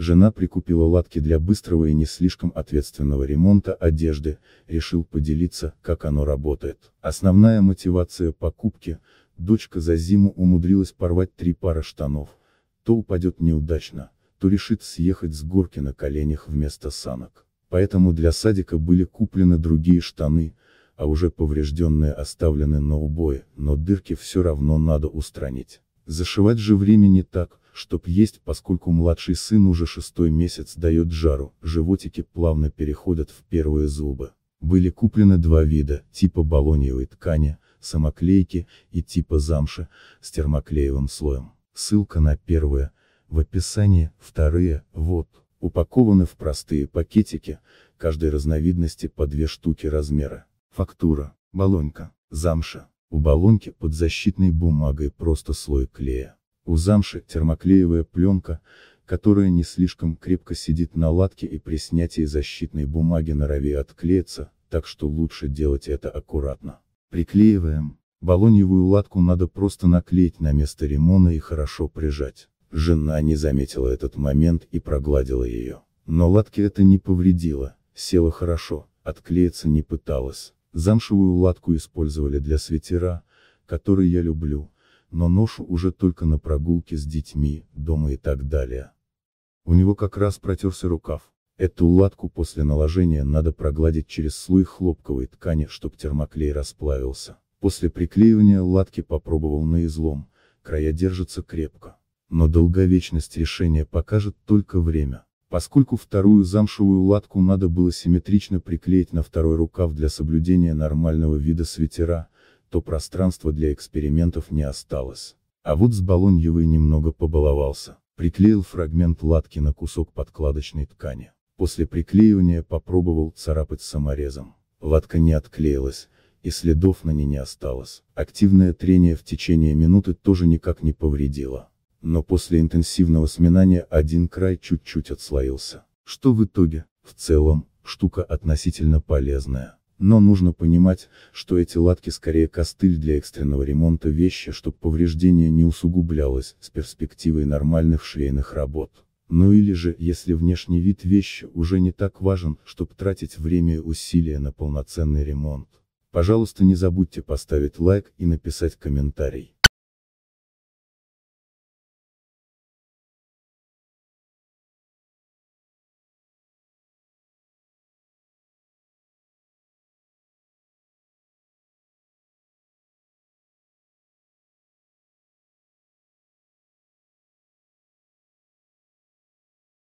Жена прикупила латки для быстрого и не слишком ответственного ремонта одежды, решил поделиться, как оно работает. Основная мотивация покупки – дочка за зиму умудрилась порвать три пары штанов, то упадет неудачно, то решит съехать с горки на коленях вместо санок. Поэтому для садика были куплены другие штаны, а уже поврежденные оставлены на убое, но дырки все равно надо устранить. Зашивать же времени так, чтоб есть, поскольку младший сын уже шестой месяц дает жару, животики плавно переходят в первые зубы. Были куплены два вида, типа балоньевой ткани, самоклейки, и типа замши, с термоклеевым слоем. Ссылка на первое в описании, вторые, вот. Упакованы в простые пакетики, каждой разновидности по две штуки размера. Фактура, балонька, замша. У балонки под защитной бумагой просто слой клея. У замши термоклеевая пленка, которая не слишком крепко сидит на латке и при снятии защитной бумаги норове отклеится, так что лучше делать это аккуратно. Приклеиваем. Балоньевую латку надо просто наклеить на место ремонта и хорошо прижать. Жена не заметила этот момент и прогладила ее. Но латке это не повредило, села хорошо, отклеиться не пыталась. Замшевую латку использовали для свитера, который я люблю, но ношу уже только на прогулке с детьми, дома и так далее. У него как раз протерся рукав. Эту латку после наложения надо прогладить через слой хлопковой ткани, чтоб термоклей расплавился. После приклеивания латки попробовал на излом, края держатся крепко. Но долговечность решения покажет только время. Поскольку вторую замшевую латку надо было симметрично приклеить на второй рукав для соблюдения нормального вида свитера, то пространства для экспериментов не осталось. А вот с Болоньевой немного побаловался, приклеил фрагмент латки на кусок подкладочной ткани. После приклеивания попробовал царапать саморезом. Латка не отклеилась, и следов на ней не осталось. Активное трение в течение минуты тоже никак не повредило. Но после интенсивного сминания один край чуть-чуть отслоился. Что в итоге, в целом, штука относительно полезная. Но нужно понимать, что эти латки скорее костыль для экстренного ремонта вещи, чтобы повреждение не усугублялось, с перспективой нормальных швейных работ. Ну или же, если внешний вид вещи уже не так важен, чтобы тратить время и усилия на полноценный ремонт. Пожалуйста не забудьте поставить лайк и написать комментарий.